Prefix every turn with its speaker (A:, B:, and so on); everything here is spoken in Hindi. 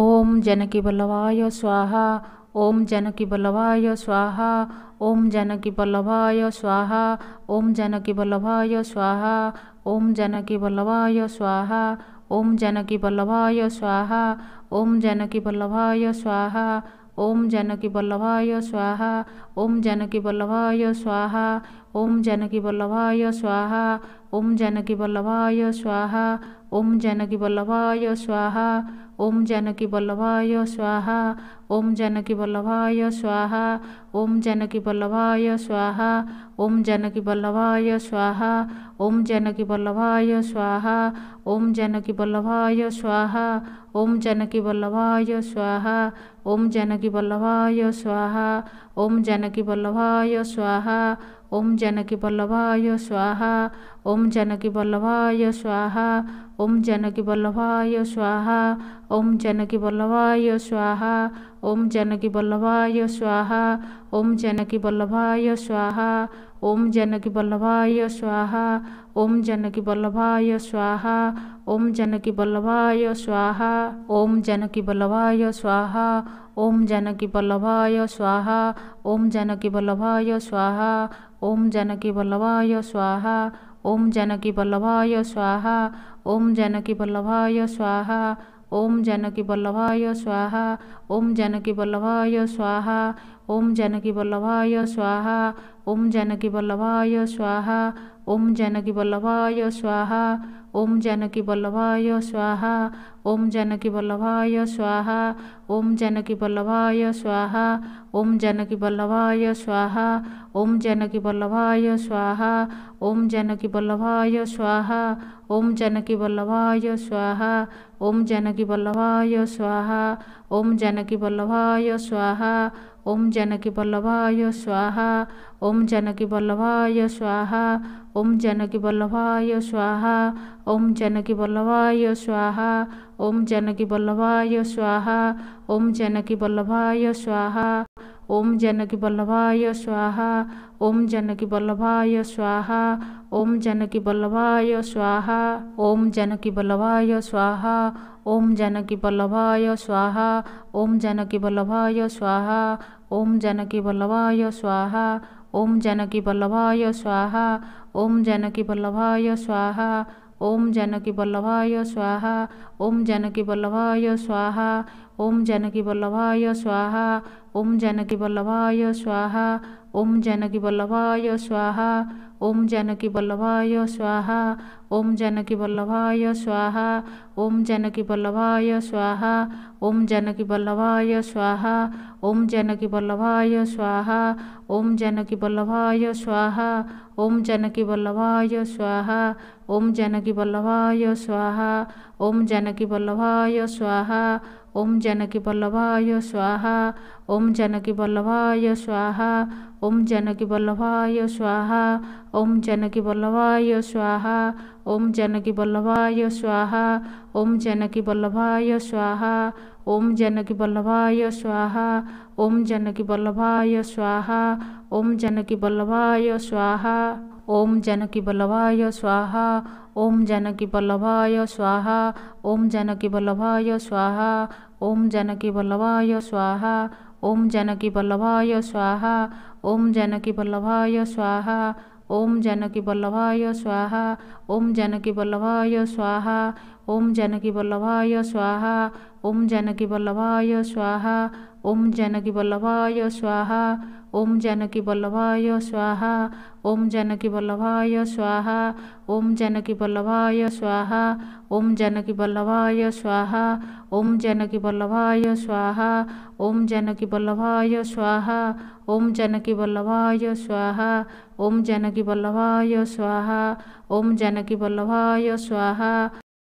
A: ओम जनकी बल्लभाय स्वाहा ओम जनकी बल्लभाय स्वाहा ओम जनकी बल्लभाय स्वाहा ओम जनकी बल्लभाय स्वाहा ओम जनकी बल्लभाय स्वाहा ओम जनकी बल्लभाय स्वाहा ओम जनकी बल्लभाय स्वाहा ओम जनकी बल्लभाय स्वाहा ओम जनकी बल्लभाय स्वाहा ओम जनकी बल्लभाय स्वाहा ओम जनकी बल्लभाय स्वाहा ओम जानकी वल्लभाय स्वाहा ओम जानकी वल्लभाय स्वाहा ओम जानकी वल्लभाय स्वाहा ओम जानकी वल्लभाय स्वाहा ओम जानकी वल्लभाय स्वाहा ओम जानकी वल्लभाय स्वाहा ओम जानकी वल्लभाय स्वाहा ओम जानकी वल्लभाय स्वाहा ओम जानकी वल्लभाय स्वाहा ओम जानकी वल्लभाय स्वाहा ओम जनकी वल्लभाय स्वाहा ओम जनकी वल्लभाय स्वाहा ओम जनकी वल्लभाय स्वाहा ओम जनकी वल्लभाय स्वाहा ओम जनकी वल्लभाय स्वाहा ओम जनकी वल्लभाय स्वाहा ओम जनकी वल्लभाय स्वाहा ओम जनकी वल्लभाय स्वाहा ओम जनकी वल्लभाय स्वाहा ओम जानकी वल्लभाय स्वाहा ओम जानकी वल्लभाय स्वाहा ओम जानकी वल्लभाय स्वाहा ओम जानकी वल्लभाय स्वाहा ओम जानकी वल्लभाय स्वाहा ओम जानकी वल्लभाय स्वाहा ओम जानकी वल्लभाय स्वाहा ओम जानकी वल्लभाय स्वाहा ओम जानकी वल्लभाय स्वाहा ओम जानकी वल्लभाय स्वाहा ओम जानकी वल्लभाय स्वाहा ओम जानकी वल्लभाय स्वाहा ओम जानकी वल्लभाय स्वाहा ओम जानकी वल्लभाय स्वाहा ओम जानकी वल्लभाय स्वाहा ओम जानकी वल्लभाय स्वाहा ओम जानकी वल्लभाय स्वाहा ओम जानकी वल्लभाय स्वाहा ओम जानकी वल्लभाय स्वाहा ओम जानकी वल्लभाय स्वाहा ओम जानकी वल्लभाय स्वाहा ओम जानकी वल्लभाय स्वाहा ओम जानकी वल्लभाय स्वाहा ओम जानकी वल्लभाय स्वाहा ओम जानकी वल्लभाय स्वाहा ओम जानकी वल्लभाय स्वाहा ओम जानकी वल्लभाय स्वाहा ओम जानकी वल्लभाय स्वाहा ओम जानकी वल्लभाय स्वाहा ओम जानकी वल्लभाय स्वाहा जानकी जानकीवल्लभाय स्वाहा जानकी जानकीवल्लभाय स्वाहा जानकी जानकीवल्लभाय स्वाहा जानकी बल्लभाय स्वाहा जानकी जानकीवल्लभाय स्वाहा जानकी जानकीवल्लभाय स्वाहा जानकी जानकीवल्लभाय स्वाहा जानकी जानकीवल्लभाय स्वाहा जानकी बल्लभाय स्वाहा ओम जानकी वल्लभाय स्वाहा ओम जानकी वल्लभाय स्वाहा ओम जानकी वल्लभाय स्वाहा ओम जानकी वल्लभाय स्वाहा ओम जानकी वल्लभाय स्वाहा ओम जानकी वल्लभाय स्वाहा ओम जानकी वल्लभाय स्वाहा ओम जानकी वल्लभाय स्वाहा ओम जानकी वल्लभाय स्वाहा ओम जानकी वल्लभाय स्वाहा ओम जानकी वल्लभाय स्वाहा ओम जानकी वल्लभाय स्वाहा ओम जानकी वल्लभाय स्वाहा ओम जानकी वल्लभाय स्वाहा ओम जानकी वल्लभाय स्वाहा ओम जानकी वल्लभाय स्वाहा ओम जानकी वल्लभाय स्वाहा ओम जानकी वल्लभाय स्वाहा ओम जानकी वल्लभाय स्वाहा ओम जानकी वल्लभाय स्वाहा ओम जानकी वल्लभाय स्वाहा ओम जानकी वल्लभाय स्वाहा ओम जानकी वल्लभाय स्वाहा ଓମ୍ ଜାନକୀ ବଲ୍ଲଭୟ ସ୍ୱାହା ଓମ୍ ଜାନକୀ ବଲ୍ଲଭୟ ସ୍ୱାହା ଓମ୍ ଜାନକୀ ବଲ୍ଲଭୟ ସ୍ୱାହା ଓମ୍ ଜାନକୀ ବଲ୍ଲଭୟ ସ୍ୱାହା ଓମ୍ ଜାନକୀ ବଲ୍ଲଭୟ ସ୍ୱାହା जानक वल्लभाय स्वाहा जानक वल्लभाय स्वाहा ॐ वल्लभाय स्वाहा ॐ वल्लभाय स्वाहा ॐ वल्लभाय स्वाहा ॐ वल्लभाय स्वाहा ॐ वल्लभाय स्वाहा ॐ वल्लभाय स्वाहा जानकी वल्लभाय स्वाहा जानक वल्लभाय स्वाहा ॐ वल्लभाय स्वाहा